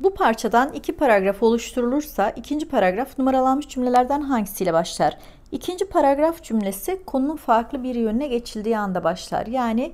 Bu parçadan iki paragraf oluşturulursa ikinci paragraf numaralanmış cümlelerden hangisiyle başlar? İkinci paragraf cümlesi konunun farklı bir yönüne geçildiği anda başlar. Yani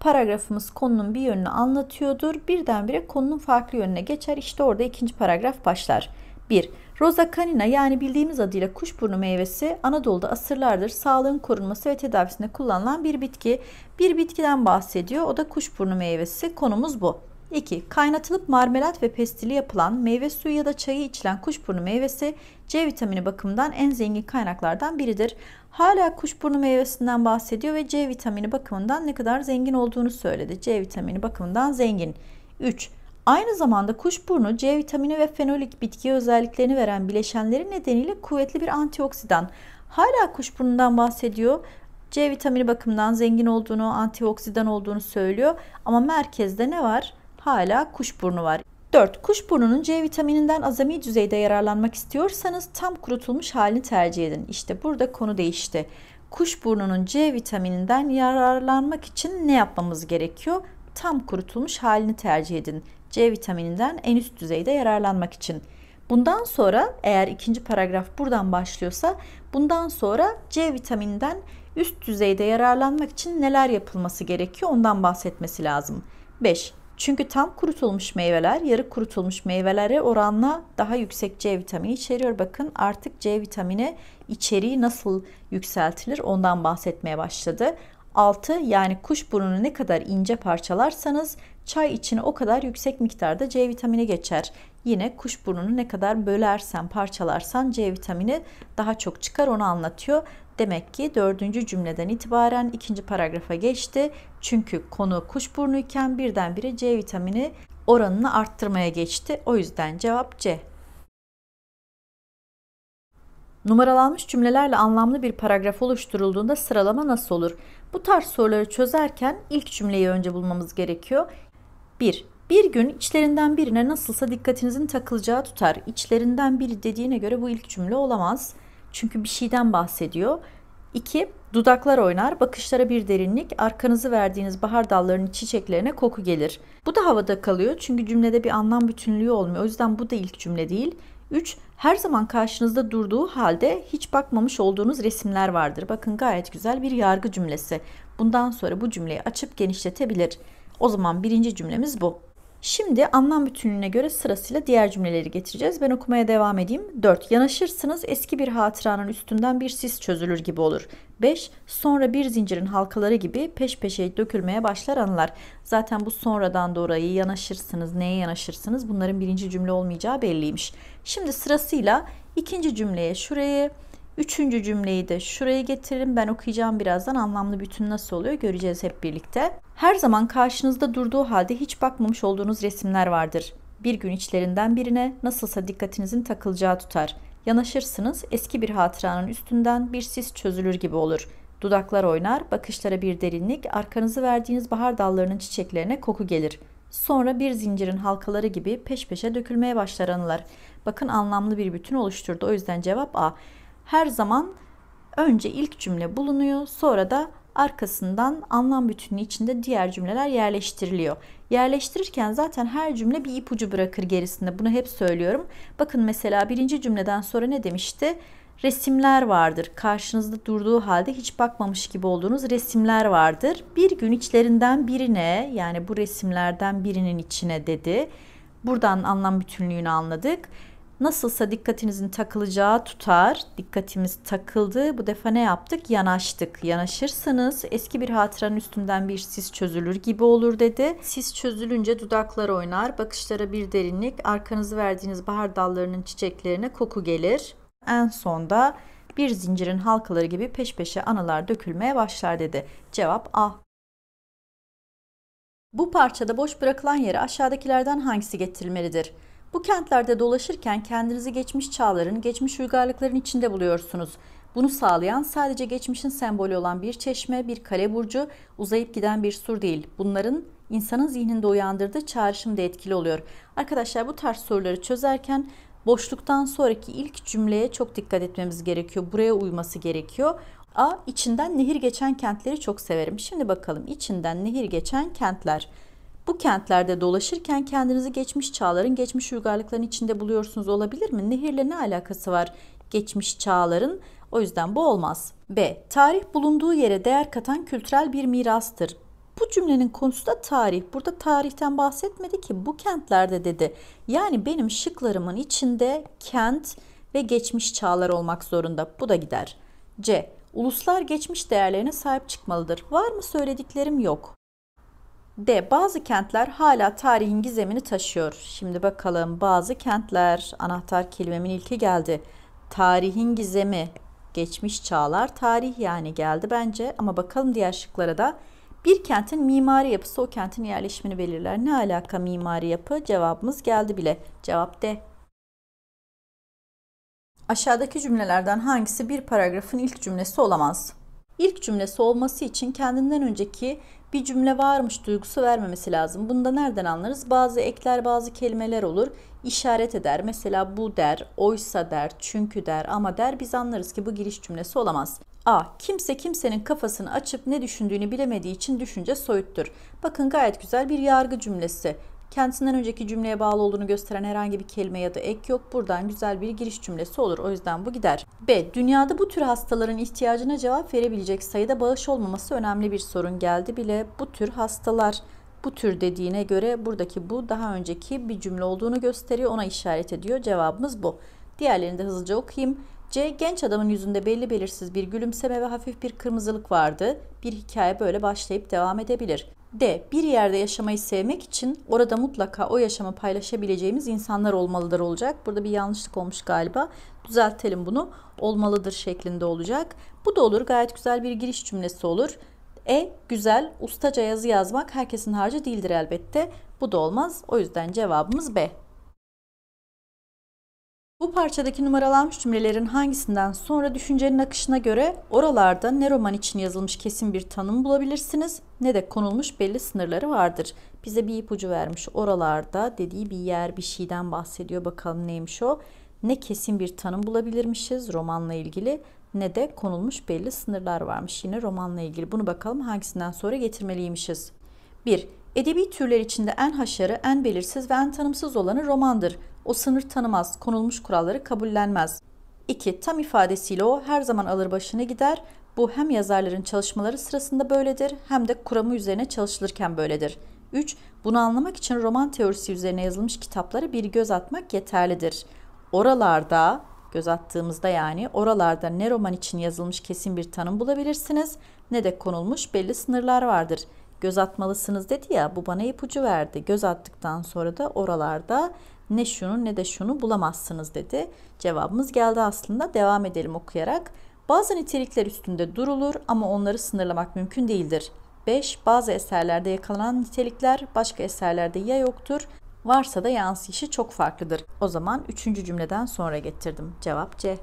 paragrafımız konunun bir yönünü anlatıyordur. Birdenbire konunun farklı yönüne geçer. İşte orada ikinci paragraf başlar. 1. Rosa canina yani bildiğimiz adıyla kuşburnu meyvesi Anadolu'da asırlardır sağlığın korunması ve tedavisinde kullanılan bir bitki. Bir bitkiden bahsediyor. O da kuşburnu meyvesi. Konumuz bu. 2. Kaynatılıp marmelat ve pestili yapılan meyve suyu ya da çayı içilen kuşburnu meyvesi C vitamini bakımından en zengin kaynaklardan biridir. Hala kuşburnu meyvesinden bahsediyor ve C vitamini bakımından ne kadar zengin olduğunu söyledi. C vitamini bakımından zengin. 3. Aynı zamanda kuşburnu C vitamini ve fenolik bitki özelliklerini veren bileşenleri nedeniyle kuvvetli bir antioksidan. Hala kuşburnundan bahsediyor. C vitamini bakımından zengin olduğunu, antioksidan olduğunu söylüyor. Ama merkezde ne var? hala kuşburnu var. 4. Kuşburnunun C vitamininden azami düzeyde yararlanmak istiyorsanız tam kurutulmuş halini tercih edin. İşte burada konu değişti. Kuşburnunun C vitamininden yararlanmak için ne yapmamız gerekiyor? Tam kurutulmuş halini tercih edin. C vitamininden en üst düzeyde yararlanmak için. Bundan sonra eğer ikinci paragraf buradan başlıyorsa bundan sonra C vitamininden üst düzeyde yararlanmak için neler yapılması gerekiyor ondan bahsetmesi lazım. 5. Çünkü tam kurutulmuş meyveler yarı kurutulmuş meyvelere oranla daha yüksek C vitamini içeriyor. Bakın artık C vitamini içeriği nasıl yükseltilir ondan bahsetmeye başladı. 6 yani kuş burnunu ne kadar ince parçalarsanız çay içine o kadar yüksek miktarda C vitamini geçer. Yine kuş burnunu ne kadar bölersen parçalarsan C vitamini daha çok çıkar onu anlatıyor. Demek ki dördüncü cümleden itibaren ikinci paragrafa geçti. Çünkü konu kuş iken birdenbire C vitamini oranını arttırmaya geçti. O yüzden cevap C. Numaralanmış cümlelerle anlamlı bir paragraf oluşturulduğunda sıralama nasıl olur? Bu tarz soruları çözerken ilk cümleyi önce bulmamız gerekiyor. 1. Bir gün içlerinden birine nasılsa dikkatinizin takılacağı tutar. İçlerinden biri dediğine göre bu ilk cümle olamaz. Çünkü bir şeyden bahsediyor. İki, dudaklar oynar, bakışlara bir derinlik, arkanızı verdiğiniz bahar dallarının çiçeklerine koku gelir. Bu da havada kalıyor çünkü cümlede bir anlam bütünlüğü olmuyor. O yüzden bu da ilk cümle değil. 3. Her zaman karşınızda durduğu halde hiç bakmamış olduğunuz resimler vardır. Bakın gayet güzel bir yargı cümlesi. Bundan sonra bu cümleyi açıp genişletebilir. O zaman birinci cümlemiz bu. Şimdi anlam bütünlüğüne göre sırasıyla diğer cümleleri getireceğiz. Ben okumaya devam edeyim. 4. Yanaşırsınız eski bir hatıranın üstünden bir sis çözülür gibi olur. 5. Sonra bir zincirin halkaları gibi peş peşe dökülmeye başlar anılar. Zaten bu sonradan da yanaşırsınız, neye yanaşırsınız bunların birinci cümle olmayacağı belliymiş. Şimdi sırasıyla ikinci cümleye şuraya Üçüncü cümleyi de şuraya getirin. Ben okuyacağım birazdan anlamlı bütün nasıl oluyor göreceğiz hep birlikte. Her zaman karşınızda durduğu halde hiç bakmamış olduğunuz resimler vardır. Bir gün içlerinden birine nasılsa dikkatinizin takılacağı tutar. Yanaşırsınız eski bir hatıranın üstünden bir sis çözülür gibi olur. Dudaklar oynar, bakışlara bir derinlik, arkanızı verdiğiniz bahar dallarının çiçeklerine koku gelir. Sonra bir zincirin halkaları gibi peş peşe dökülmeye başlar anılar. Bakın anlamlı bir bütün oluşturdu. O yüzden cevap A her zaman önce ilk cümle bulunuyor, sonra da arkasından anlam bütünü içinde diğer cümleler yerleştiriliyor. Yerleştirirken zaten her cümle bir ipucu bırakır gerisinde. Bunu hep söylüyorum. Bakın mesela birinci cümleden sonra ne demişti? Resimler vardır. Karşınızda durduğu halde hiç bakmamış gibi olduğunuz resimler vardır. Bir gün içlerinden birine yani bu resimlerden birinin içine dedi. Buradan anlam bütünlüğünü anladık. Nasılsa dikkatinizin takılacağı tutar. Dikkatimiz takıldı. Bu defa ne yaptık? Yanaştık. Yanaşırsanız eski bir hatıranın üstünden bir sis çözülür gibi olur dedi. Sis çözülünce dudaklar oynar. Bakışlara bir derinlik. Arkanızı verdiğiniz bahar dallarının çiçeklerine koku gelir. En sonda bir zincirin halkaları gibi peş peşe anılar dökülmeye başlar dedi. Cevap A. Bu parçada boş bırakılan yere aşağıdakilerden hangisi getirilmelidir? Bu kentlerde dolaşırken kendinizi geçmiş çağların, geçmiş uygarlıkların içinde buluyorsunuz. Bunu sağlayan sadece geçmişin sembolü olan bir çeşme, bir kale burcu, uzayıp giden bir sur değil. Bunların insanın zihninde uyandırdığı çağrışımda etkili oluyor. Arkadaşlar bu tarz soruları çözerken boşluktan sonraki ilk cümleye çok dikkat etmemiz gerekiyor. Buraya uyması gerekiyor. A. İçinden nehir geçen kentleri çok severim. Şimdi bakalım içinden nehir geçen kentler. Bu kentlerde dolaşırken kendinizi geçmiş çağların, geçmiş uygarlıkların içinde buluyorsunuz olabilir mi? Nehirle ne alakası var geçmiş çağların? O yüzden bu olmaz. B. Tarih bulunduğu yere değer katan kültürel bir mirastır. Bu cümlenin konusu da tarih. Burada tarihten bahsetmedi ki bu kentlerde dedi. Yani benim şıklarımın içinde kent ve geçmiş çağlar olmak zorunda. Bu da gider. C. Uluslar geçmiş değerlerine sahip çıkmalıdır. Var mı söylediklerim yok. D. Bazı kentler hala tarihin gizemini taşıyor. Şimdi bakalım bazı kentler anahtar kelimemin ilki geldi. Tarihin gizemi geçmiş çağlar tarih yani geldi bence ama bakalım diğer şıklara da. Bir kentin mimari yapısı o kentin yerleşimini belirler. Ne alaka mimari yapı? Cevabımız geldi bile. Cevap D. Aşağıdaki cümlelerden hangisi bir paragrafın ilk cümlesi olamaz? İlk cümlesi olması için kendinden önceki bir cümle varmış duygusu vermemesi lazım. Bunu da nereden anlarız? Bazı ekler bazı kelimeler olur. İşaret eder. Mesela bu der, oysa der, çünkü der, ama der biz anlarız ki bu giriş cümlesi olamaz. A. Kimse kimsenin kafasını açıp ne düşündüğünü bilemediği için düşünce soyuttur. Bakın gayet güzel bir yargı cümlesi. Kendisinden önceki cümleye bağlı olduğunu gösteren herhangi bir kelime ya da ek yok. Buradan güzel bir giriş cümlesi olur. O yüzden bu gider. B. Dünyada bu tür hastaların ihtiyacına cevap verebilecek sayıda bağış olmaması önemli bir sorun geldi bile. Bu tür hastalar bu tür dediğine göre buradaki bu daha önceki bir cümle olduğunu gösteriyor. Ona işaret ediyor. Cevabımız bu. Diğerlerini de hızlıca okuyayım. C. Genç adamın yüzünde belli belirsiz bir gülümseme ve hafif bir kırmızılık vardı. Bir hikaye böyle başlayıp devam edebilir. D. Bir yerde yaşamayı sevmek için orada mutlaka o yaşamı paylaşabileceğimiz insanlar olmalıdır olacak. Burada bir yanlışlık olmuş galiba. Düzeltelim bunu. Olmalıdır şeklinde olacak. Bu da olur. Gayet güzel bir giriş cümlesi olur. E. Güzel. Ustaca yazı yazmak herkesin harcı değildir elbette. Bu da olmaz. O yüzden cevabımız B. Bu parçadaki numaralanmış cümlelerin hangisinden sonra düşüncenin akışına göre oralarda ne roman için yazılmış kesin bir tanım bulabilirsiniz ne de konulmuş belli sınırları vardır. Bize bir ipucu vermiş oralarda dediği bir yer bir şeyden bahsediyor bakalım neymiş o. Ne kesin bir tanım bulabilirmişiz romanla ilgili ne de konulmuş belli sınırlar varmış yine romanla ilgili. Bunu bakalım hangisinden sonra getirmeliymişiz. 1. Edebi türler içinde en haşarı, en belirsiz ve en tanımsız olanı romandır o sınır tanımaz, konulmuş kuralları kabullenmez. 2. Tam ifadesiyle o her zaman alır başını gider. Bu hem yazarların çalışmaları sırasında böyledir hem de kuramı üzerine çalışılırken böyledir. 3. Bunu anlamak için roman teorisi üzerine yazılmış kitaplara bir göz atmak yeterlidir. Oralarda göz attığımızda yani oralarda ne roman için yazılmış kesin bir tanım bulabilirsiniz ne de konulmuş belli sınırlar vardır. Göz atmalısınız dedi ya bu bana ipucu verdi. Göz attıktan sonra da oralarda ne şunu ne de şunu bulamazsınız dedi. Cevabımız geldi aslında. Devam edelim okuyarak. Bazı nitelikler üstünde durulur ama onları sınırlamak mümkün değildir. 5. Bazı eserlerde yakalanan nitelikler başka eserlerde ya yoktur, varsa da yansıyışı çok farklıdır. O zaman 3. cümleden sonra getirdim. Cevap C.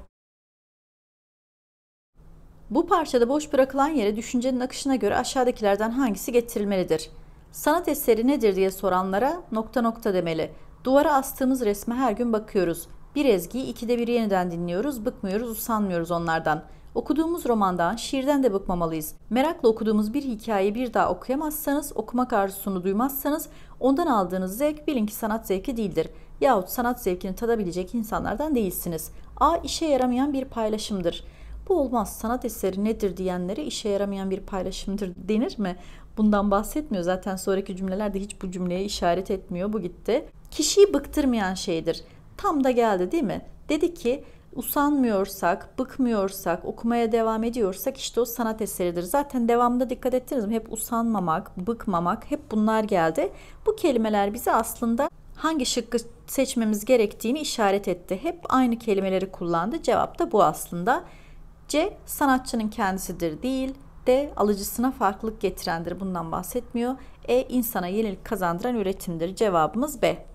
Bu parçada boş bırakılan yere düşüncenin akışına göre aşağıdakilerden hangisi getirilmelidir? Sanat eseri nedir diye soranlara nokta nokta demeli. Duvara astığımız resme her gün bakıyoruz. Bir ezgiyi ikide bir yeniden dinliyoruz, bıkmıyoruz, usanmıyoruz onlardan. Okuduğumuz romandan, şiirden de bıkmamalıyız. Merakla okuduğumuz bir hikayeyi bir daha okuyamazsanız, okumak arzusunu duymazsanız ondan aldığınız zevk bilin ki sanat zevki değildir. Yahut sanat zevkini tadabilecek insanlardan değilsiniz. A işe yaramayan bir paylaşımdır. Bu olmaz sanat eseri nedir diyenlere işe yaramayan bir paylaşımdır denir mi? bundan bahsetmiyor. Zaten sonraki cümlelerde hiç bu cümleye işaret etmiyor. Bu gitti. Kişiyi bıktırmayan şeydir. Tam da geldi değil mi? Dedi ki usanmıyorsak, bıkmıyorsak, okumaya devam ediyorsak işte o sanat eseridir. Zaten devamda dikkat ettiniz mi? Hep usanmamak, bıkmamak hep bunlar geldi. Bu kelimeler bize aslında hangi şıkkı seçmemiz gerektiğini işaret etti. Hep aynı kelimeleri kullandı. Cevap da bu aslında. C sanatçının kendisidir değil, de Alıcısına farklılık getirendir. Bundan bahsetmiyor. E. insana yenilik kazandıran üretimdir. Cevabımız B.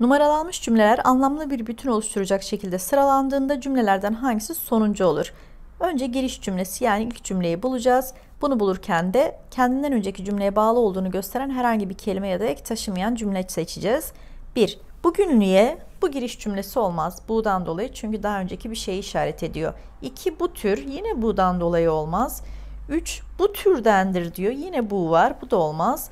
Numaralanmış cümleler anlamlı bir bütün oluşturacak şekilde sıralandığında cümlelerden hangisi sonuncu olur? Önce giriş cümlesi yani ilk cümleyi bulacağız. Bunu bulurken de kendinden önceki cümleye bağlı olduğunu gösteren herhangi bir kelime ya da ek taşımayan cümle seçeceğiz. 1. Bugünlüğe bu giriş cümlesi olmaz. Bu'dan dolayı çünkü daha önceki bir şeyi işaret ediyor. İki bu tür yine bu'dan dolayı olmaz. Üç bu türdendir diyor. Yine bu var. Bu da olmaz.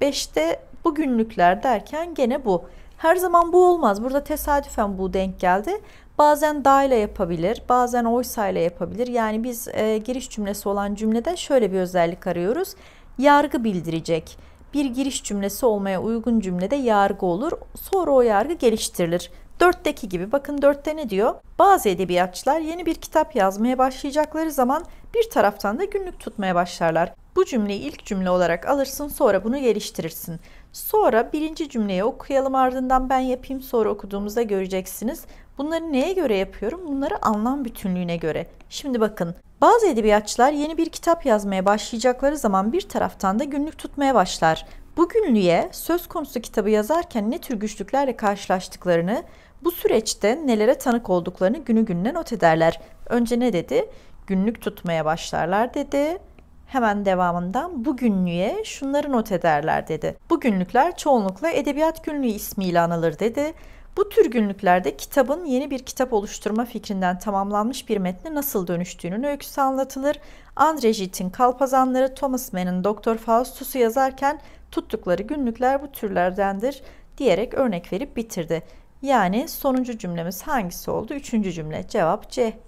Beşte bugünlükler derken gene bu. Her zaman bu olmaz. Burada tesadüfen bu denk geldi. Bazen da ile yapabilir, bazen oysa ile yapabilir. Yani biz e, giriş cümlesi olan cümlede şöyle bir özellik arıyoruz. Yargı bildirecek bir giriş cümlesi olmaya uygun cümlede yargı olur. Sonra o yargı geliştirilir. Dörtteki gibi bakın dörtte ne diyor? Bazı edebiyatçılar yeni bir kitap yazmaya başlayacakları zaman bir taraftan da günlük tutmaya başlarlar. Bu cümleyi ilk cümle olarak alırsın sonra bunu geliştirirsin. Sonra birinci cümleyi okuyalım ardından ben yapayım sonra okuduğumuzda göreceksiniz. Bunları neye göre yapıyorum? Bunları anlam bütünlüğüne göre. Şimdi bakın bazı edebiyatçılar yeni bir kitap yazmaya başlayacakları zaman bir taraftan da günlük tutmaya başlar. Bu günlüğe söz konusu kitabı yazarken ne tür güçlüklerle karşılaştıklarını, bu süreçte nelere tanık olduklarını günü gününe not ederler. Önce ne dedi? Günlük tutmaya başlarlar dedi. Hemen devamından bu günlüğe şunları not ederler dedi. Bu günlükler çoğunlukla edebiyat günlüğü ismiyle anılır dedi. Bu tür günlüklerde kitabın yeni bir kitap oluşturma fikrinden tamamlanmış bir metne nasıl dönüştüğünün öyküsü anlatılır. Andre Gide'in kalpazanları Thomas Mann'ın Doktor Faustus'u yazarken tuttukları günlükler bu türlerdendir diyerek örnek verip bitirdi. Yani sonuncu cümlemiz hangisi oldu? Üçüncü cümle. Cevap C.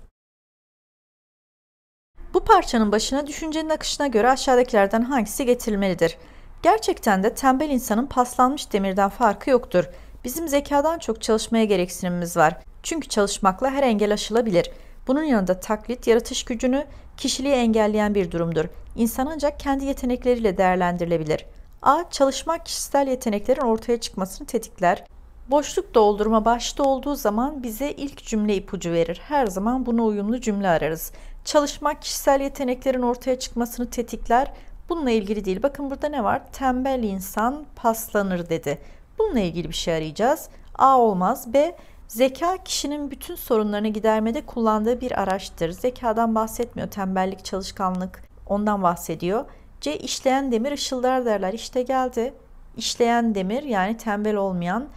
Bu parçanın başına düşüncenin akışına göre aşağıdakilerden hangisi getirilmelidir? Gerçekten de tembel insanın paslanmış demirden farkı yoktur. Bizim zekadan çok çalışmaya gereksinimimiz var. Çünkü çalışmakla her engel aşılabilir. Bunun yanında taklit yaratış gücünü kişiliği engelleyen bir durumdur. İnsan ancak kendi yetenekleriyle değerlendirilebilir. A. Çalışmak kişisel yeteneklerin ortaya çıkmasını tetikler. Boşluk doldurma başta olduğu zaman bize ilk cümle ipucu verir. Her zaman buna uyumlu cümle ararız. Çalışmak kişisel yeteneklerin ortaya çıkmasını tetikler. Bununla ilgili değil. Bakın burada ne var? Tembel insan paslanır dedi. Bununla ilgili bir şey arayacağız. A olmaz. B Zeka kişinin bütün sorunlarını gidermede kullandığı bir araçtır. Zekadan bahsetmiyor. Tembellik, çalışkanlık ondan bahsediyor. C işleyen demir ışıldar derler. İşte geldi. İşleyen demir yani tembel olmayan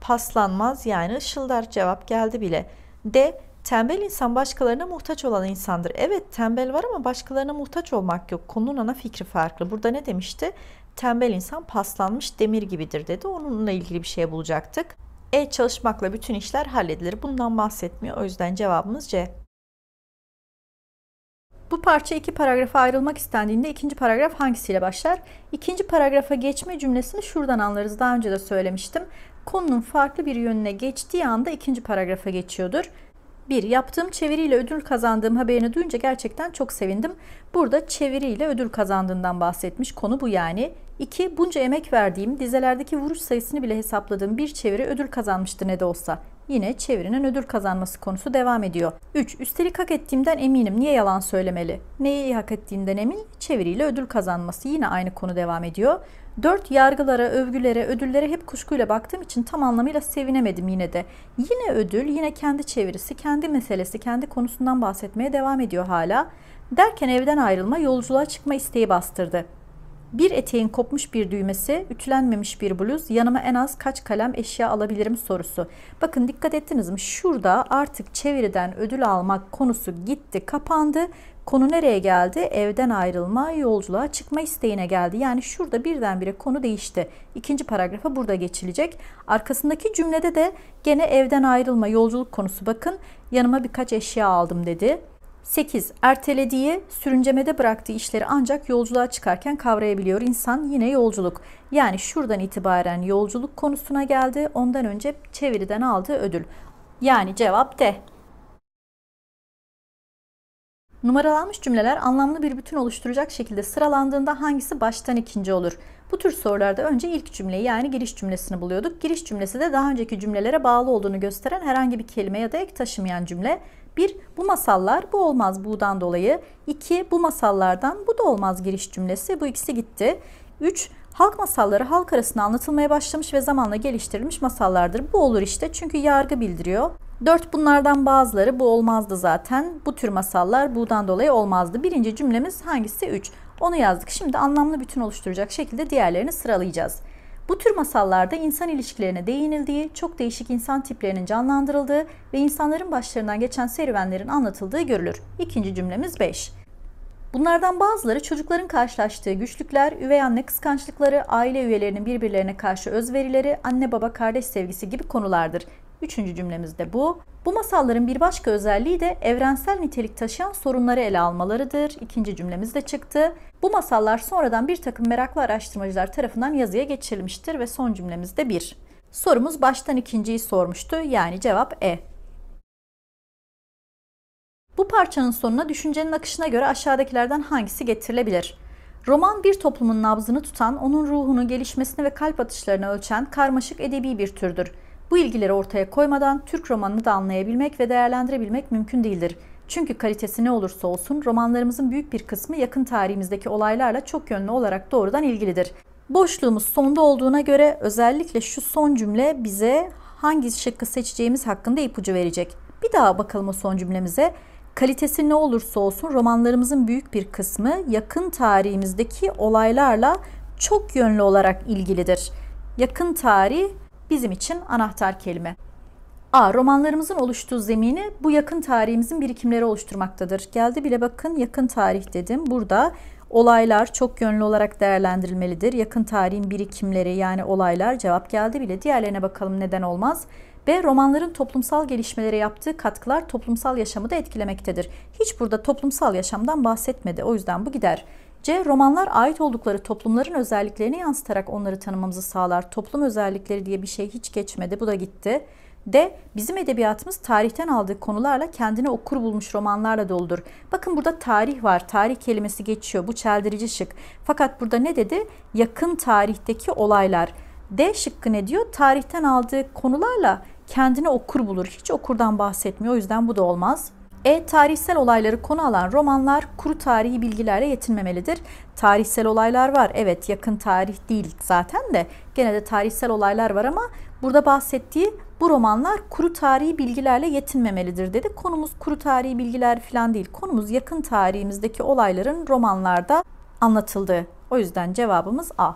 paslanmaz yani ışıldar cevap geldi bile. D tembel insan başkalarına muhtaç olan insandır. Evet tembel var ama başkalarına muhtaç olmak yok. Konunun ana fikri farklı. Burada ne demişti? Tembel insan paslanmış demir gibidir dedi. Onunla ilgili bir şey bulacaktık. E çalışmakla bütün işler halledilir. Bundan bahsetmiyor. O yüzden cevabımız C. Bu parça iki paragrafa ayrılmak istendiğinde ikinci paragraf hangisiyle başlar? İkinci paragrafa geçme cümlesini şuradan anlarız. Daha önce de söylemiştim. Konunun farklı bir yönüne geçtiği anda ikinci paragrafa geçiyordur. 1. Yaptığım çeviriyle ödül kazandığım haberini duyunca gerçekten çok sevindim. Burada çeviriyle ödül kazandığından bahsetmiş. Konu bu yani. 2. Bunca emek verdiğim, dizelerdeki vuruş sayısını bile hesapladığım bir çeviri ödül kazanmıştı ne de olsa. Yine çevirinin ödül kazanması konusu devam ediyor. 3. Üstelik hak ettiğimden eminim. Niye yalan söylemeli? Neyi hak ettiğinden emin? Çeviriyle ödül kazanması. Yine aynı konu devam ediyor. Dört yargılara, övgülere, ödüllere hep kuşkuyla baktığım için tam anlamıyla sevinemedim yine de. Yine ödül, yine kendi çevirisi, kendi meselesi, kendi konusundan bahsetmeye devam ediyor hala. Derken evden ayrılma, yolculuğa çıkma isteği bastırdı.'' Bir eteğin kopmuş bir düğmesi, ütülenmemiş bir bluz, yanıma en az kaç kalem eşya alabilirim sorusu. Bakın dikkat ettiniz mi? Şurada artık çeviriden ödül almak konusu gitti, kapandı. Konu nereye geldi? Evden ayrılma, yolculuğa çıkma isteğine geldi. Yani şurada birdenbire konu değişti. İkinci paragrafa burada geçilecek. Arkasındaki cümlede de gene evden ayrılma, yolculuk konusu bakın. Yanıma birkaç eşya aldım dedi. 8. Ertelediği, sürüncemede bıraktığı işleri ancak yolculuğa çıkarken kavrayabiliyor insan. Yine yolculuk. Yani şuradan itibaren yolculuk konusuna geldi. Ondan önce çeviriden aldığı ödül. Yani cevap D. Numaralanmış cümleler anlamlı bir bütün oluşturacak şekilde sıralandığında hangisi baştan ikinci olur? Bu tür sorularda önce ilk cümleyi yani giriş cümlesini buluyorduk. Giriş cümlesi de daha önceki cümlelere bağlı olduğunu gösteren herhangi bir kelime ya da ek taşımayan cümle. Bir, bu masallar bu olmaz bu'dan dolayı. İki, bu masallardan bu da olmaz giriş cümlesi. Bu ikisi gitti. Üç, halk masalları halk arasında anlatılmaya başlamış ve zamanla geliştirilmiş masallardır. Bu olur işte çünkü yargı bildiriyor. Dört bunlardan bazıları bu olmazdı zaten. Bu tür masallar bu'dan dolayı olmazdı. Birinci cümlemiz hangisi? Üç. Onu yazdık. Şimdi anlamlı bütün oluşturacak şekilde diğerlerini sıralayacağız. Bu tür masallarda insan ilişkilerine değinildiği, çok değişik insan tiplerinin canlandırıldığı ve insanların başlarından geçen serüvenlerin anlatıldığı görülür. İkinci cümlemiz 5. Bunlardan bazıları çocukların karşılaştığı güçlükler, üvey anne kıskançlıkları, aile üyelerinin birbirlerine karşı özverileri, anne baba kardeş sevgisi gibi konulardır. Üçüncü cümlemiz de bu. Bu masalların bir başka özelliği de evrensel nitelik taşıyan sorunları ele almalarıdır. İkinci cümlemiz de çıktı. Bu masallar sonradan bir takım meraklı araştırmacılar tarafından yazıya geçirilmiştir ve son cümlemiz de bir. Sorumuz baştan ikinciyi sormuştu yani cevap E. Bu parçanın sonuna düşüncenin akışına göre aşağıdakilerden hangisi getirilebilir? Roman bir toplumun nabzını tutan, onun ruhunu, gelişmesini ve kalp atışlarını ölçen karmaşık edebi bir türdür. Bu ilgileri ortaya koymadan Türk romanını da anlayabilmek ve değerlendirebilmek mümkün değildir. Çünkü kalitesi ne olursa olsun romanlarımızın büyük bir kısmı yakın tarihimizdeki olaylarla çok yönlü olarak doğrudan ilgilidir. Boşluğumuz sonda olduğuna göre özellikle şu son cümle bize hangi şıkkı seçeceğimiz hakkında ipucu verecek. Bir daha bakalım o son cümlemize. Kalitesi ne olursa olsun romanlarımızın büyük bir kısmı yakın tarihimizdeki olaylarla çok yönlü olarak ilgilidir. Yakın tarih bizim için anahtar kelime. A. Romanlarımızın oluştuğu zemini bu yakın tarihimizin birikimleri oluşturmaktadır. Geldi bile bakın yakın tarih dedim. Burada olaylar çok yönlü olarak değerlendirilmelidir. Yakın tarihin birikimleri yani olaylar cevap geldi bile. Diğerlerine bakalım neden olmaz. B. Romanların toplumsal gelişmelere yaptığı katkılar toplumsal yaşamı da etkilemektedir. Hiç burada toplumsal yaşamdan bahsetmedi. O yüzden bu gider. C. Romanlar ait oldukları toplumların özelliklerini yansıtarak onları tanımamızı sağlar. Toplum özellikleri diye bir şey hiç geçmedi. Bu da gitti. D. Bizim edebiyatımız tarihten aldığı konularla kendine okur bulmuş romanlarla doldur. Bakın burada tarih var. Tarih kelimesi geçiyor. Bu çeldirici şık. Fakat burada ne dedi? Yakın tarihteki olaylar. D şıkkı ne diyor? Tarihten aldığı konularla kendine okur bulur. Hiç okurdan bahsetmiyor. O yüzden bu da olmaz. E. Tarihsel olayları konu alan romanlar kuru tarihi bilgilerle yetinmemelidir. Tarihsel olaylar var. Evet yakın tarih değil zaten de gene de tarihsel olaylar var ama burada bahsettiği bu romanlar kuru tarihi bilgilerle yetinmemelidir dedi. Konumuz kuru tarihi bilgiler falan değil. Konumuz yakın tarihimizdeki olayların romanlarda anlatıldığı. O yüzden cevabımız A.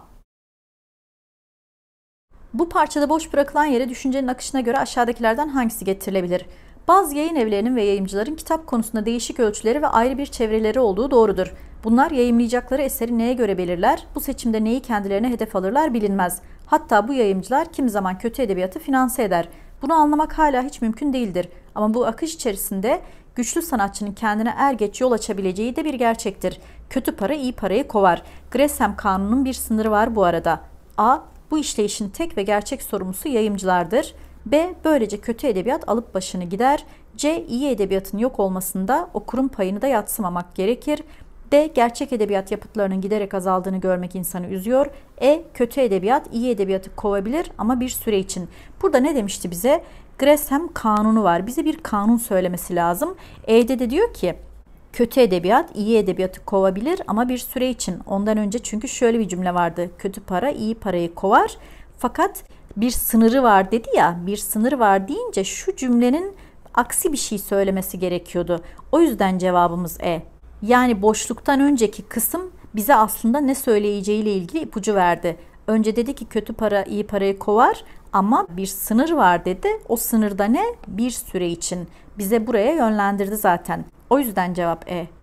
Bu parçada boş bırakılan yere düşüncenin akışına göre aşağıdakilerden hangisi getirilebilir? Bazı yayın evlerinin ve yayımcıların kitap konusunda değişik ölçüleri ve ayrı bir çevreleri olduğu doğrudur. Bunlar yayımlayacakları eseri neye göre belirler, bu seçimde neyi kendilerine hedef alırlar bilinmez. Hatta bu yayımcılar kimi zaman kötü edebiyatı finanse eder. Bunu anlamak hala hiç mümkün değildir. Ama bu akış içerisinde güçlü sanatçının kendine er geç yol açabileceği de bir gerçektir. Kötü para iyi parayı kovar. Gresham kanunun bir sınırı var bu arada. A. Bu işleyişin tek ve gerçek sorumlusu yayımcılardır. B. Böylece kötü edebiyat alıp başını gider. C. İyi edebiyatın yok olmasında okurun payını da yatsımamak gerekir. D. Gerçek edebiyat yapıtlarının giderek azaldığını görmek insanı üzüyor. E. Kötü edebiyat iyi edebiyatı kovabilir ama bir süre için. Burada ne demişti bize? Gresham kanunu var. Bize bir kanun söylemesi lazım. E'de de diyor ki Kötü edebiyat iyi edebiyatı kovabilir ama bir süre için. Ondan önce çünkü şöyle bir cümle vardı. Kötü para iyi parayı kovar. Fakat bir sınırı var dedi ya bir sınırı var deyince şu cümlenin aksi bir şey söylemesi gerekiyordu. O yüzden cevabımız E. Yani boşluktan önceki kısım bize aslında ne söyleyeceğiyle ilgili ipucu verdi. Önce dedi ki kötü para iyi parayı kovar ama bir sınır var dedi. O sınırda ne? Bir süre için. Bize buraya yönlendirdi zaten. O yüzden cevap E.